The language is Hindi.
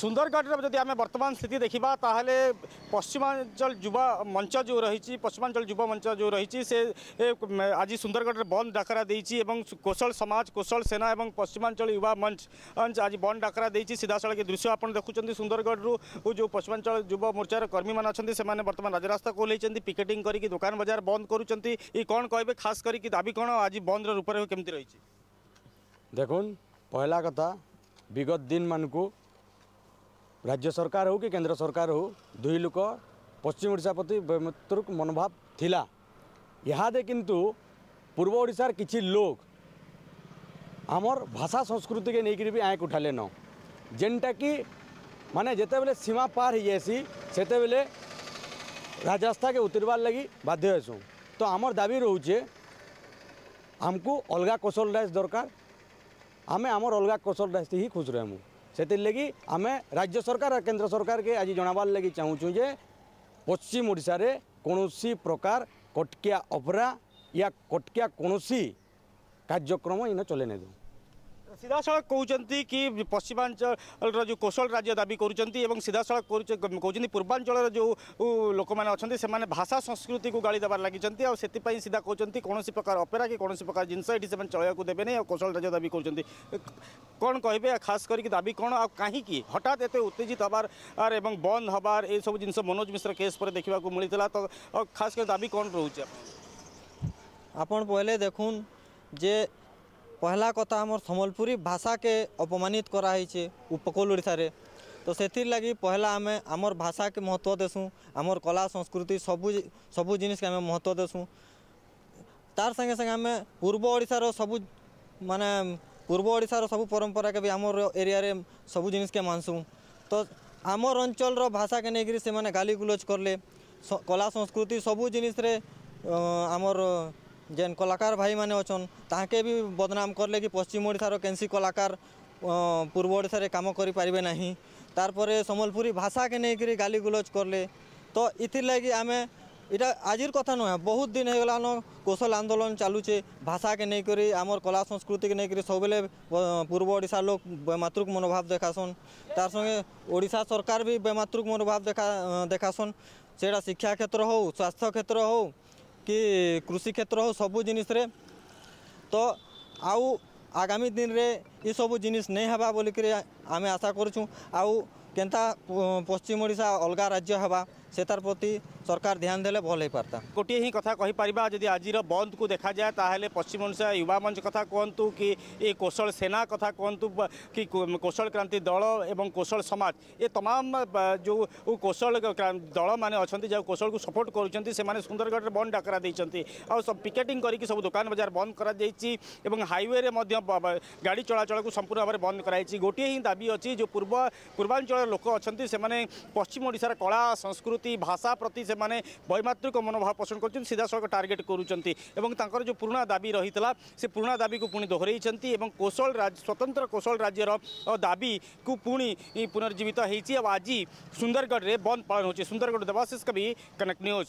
सुंदरगढ़ जब आम वर्तमान स्थिति देखा तो पश्चिमांचल युवा मंच जो रही पश्चिमांचल युवा मंच जो रही से आज सुंदरगढ़ बंद डाकरा दे कोशल समाज कौशल सेना और पश्चिमांचल युवा मंच मंच आज बंद डाकरा दे सीधा साल दृश्य आप देखुं सुंदरगढ़ जो पश्चिमांचल युव मोर्चार कर्मी मैंने से बर्तमान राजरास्ता को पिकेटिंग करी दुकान बजार बंद करुँच खास कर दाबी कौन आज बंद रूपरेख कमी रही देख पहला कथा विगत दिन मानकू राज्य सरकार हो कि केन्द्र सरकार हो दुई लोक पश्चिम ओडा प्रति बेमतृक मनोभाव थिला दे किंतु पूर्व ओडार किसी लोक आमर भाषा संस्कृति के लेकर भी आँख उठाले न जेनटा कि माने जिते बेले सीमा पार हो जाएसी बेले राजस्था के उतरवार लगी बाध्य तो आमर दाबी रोचे आमको अलग कौशल ड्रेस दरकार आम आमर अलग कौशल ड्रेस ही खुश रहमु से लगी आम राज्य सरकार केन्द्र सरकार के आज जनावार लगी चाहूँ जे पश्चिम ओडार कौन सी प्रकार कटकिया अपरा या कटकिया कौन सी कार्यक्रम इन चले नहीं दू सीधा सड़क कौन कि पश्चिमांचल जो कौशल राज्य दाबी कर सीधा सड़क कौन पूर्वांचल जो लोक मैंने से माने भाषा संस्कृति को गाड़ी देवार लगी से सीधा कहते कौन प्रकार अपेरा कि कौन प्रकार जिनसे चलने को देवे नहीं कौशल राज्य दाबी कर କ'ଣ କହିବେ ଖାସ୍ କରିକି ଦାବି କ'ଣ ଆଉ କାହିଁକି ହଠାତ୍ ଏତେ ଉତ୍ତେଜିତ ହେବାର ଏବଂ ବନ୍ଦ ହେବାର ଏସବୁ ଜିନିଷ ମନୋଜ ମିଶ୍ର କେସ୍ ପରେ ଦେଖିବାକୁ ମିଳିଥିଲା ତ ଖାସ୍ କରି ଦାବି କ'ଣ ରହୁଛି ଆପଣ ପହିଲେ ଦେଖୁନ୍ ଯେ ପହିଲା କଥା ଆମର ସମ୍ବଲପୁରୀ ଭାଷାକେ ଅପମାନିତ କରାହେଇଛେ ଉପକୂଳ ଓଡ଼ିଶାରେ ତ ସେଥିର୍ଲାଗି ପହିଲା ଆମେ ଆମର ଭାଷାକେ ମହତ୍ତ୍ୱ ଦେସୁଁ ଆମର କଲା ସଂସ୍କୃତି ସବୁ ସବୁ ଜିନିଷକେ ଆମେ ମହତ୍ତ୍ୱ ଦେସୁଁ ତାର ସାଙ୍ଗେ ସାଙ୍ଗେ ଆମେ ପୂର୍ବ ଓଡ଼ିଶାର ସବୁ ମାନେ ପୂର୍ବ ଓଡ଼ିଶାର ସବୁ ପରମ୍ପରାକେ ବି ଆମର ଏରିଆରେ ସବୁ ଜିନିଷକେ ମାନସୁଁ ତ ଆମର ଅଞ୍ଚଳର ଭାଷାକେ ନେଇକରି ସେମାନେ ଗାଲି ଗୁଲଜ କଲେ କଲା ସଂସ୍କୃତି ସବୁ ଜିନିଷରେ ଆମର ଯେନ୍ କଲାକାର ଭାଇମାନେ ଅଛନ୍ ତାହାକେ ବି ବଦନାମ କଲେ କି ପଶ୍ଚିମ ଓଡ଼ିଶାର କେନ୍ସି କଲାକାର ପୂର୍ବ ଓଡ଼ିଶାରେ କାମ କରିପାରିବେ ନାହିଁ ତାରପରେ ସମ୍ବଲପୁରୀ ଭାଷାକେ ନେଇକରି ଗାଲି ଗୁଲଜ କଲେ ତ ଇଥିର୍ ଲାଗି ଆମେ এটা আজির কথা নয় বহুত দিন হয়ে গেলান কোশল আন্দোলন চালুছে ভাষাকে নেই করে আমার কলা সংস্কৃতিকে নেই করে সবুলে পূর্ব ওড়িশার লোক বেমাতৃক মনোভাব দেখাসন তার সঙ্গে ওড়িশা সরকার বি বেমাতৃক মনোভাব দেখা দেখাসন সেটা শিক্ষা ক্ষেত্র হোক স্বাস্থ্য ক্ষেত্র হোক কি কৃষি ক্ষেত্র হোক সবু জিনিসরে তো আউ আগামী দিনরে এসবু জিনিস নেই হবা বলিকি আমি আশা করছু আউ কেনতা পশ্চিম ওড়িশা অলগা রাজ্য হবা সে প্রতি सरकार ध्यान देले भल हो पारता गोटे ही कथा पार जी आज बंद को देखा जाए ताहले पश्चिम ओडा युवा मंच कथा कहतु कि ये कौशल सेना कथा कहतु कि कौशल क्रांति दल एवं कौशल समाज ये तमाम जो कौशल दल मैंने अच्छा जो कौशल को सपोर्ट कर सुंदरगढ़ बंद डाकरा देखते पिकेटिंग करके सब दुकान बजार बंद कर हाईवे गाड़ी चलाचल को संपूर्ण भाव बंद कर गोटे ही दाबी अच्छी जो पूर्व पूर्वांचल लोक अच्छा पश्चिम ओडार कला संस्कृति भाषा प्रति से माने বৈমাত্রিক মনোভার পছন্দ কৰিছেন সিধা স্বৰ্গ টার্গেট কৰুচନ୍ତି আৰু তাৰ যে পূর্ণা দাবী ৰহিতলা সে পূর্ণা দাবীক পুনৰ দহৰাইচନ୍ତି আৰু কৌশল ৰাজ স্বাধীন কৌশল ৰাজ্যৰ দাবীক পুনী পুনৰ্জীৱিত হৈছে আজি সুন্দরগড়ৰে বন্ধ পালন হ'চি সুন্দরগড় দভাসিস কবি কন্যকনি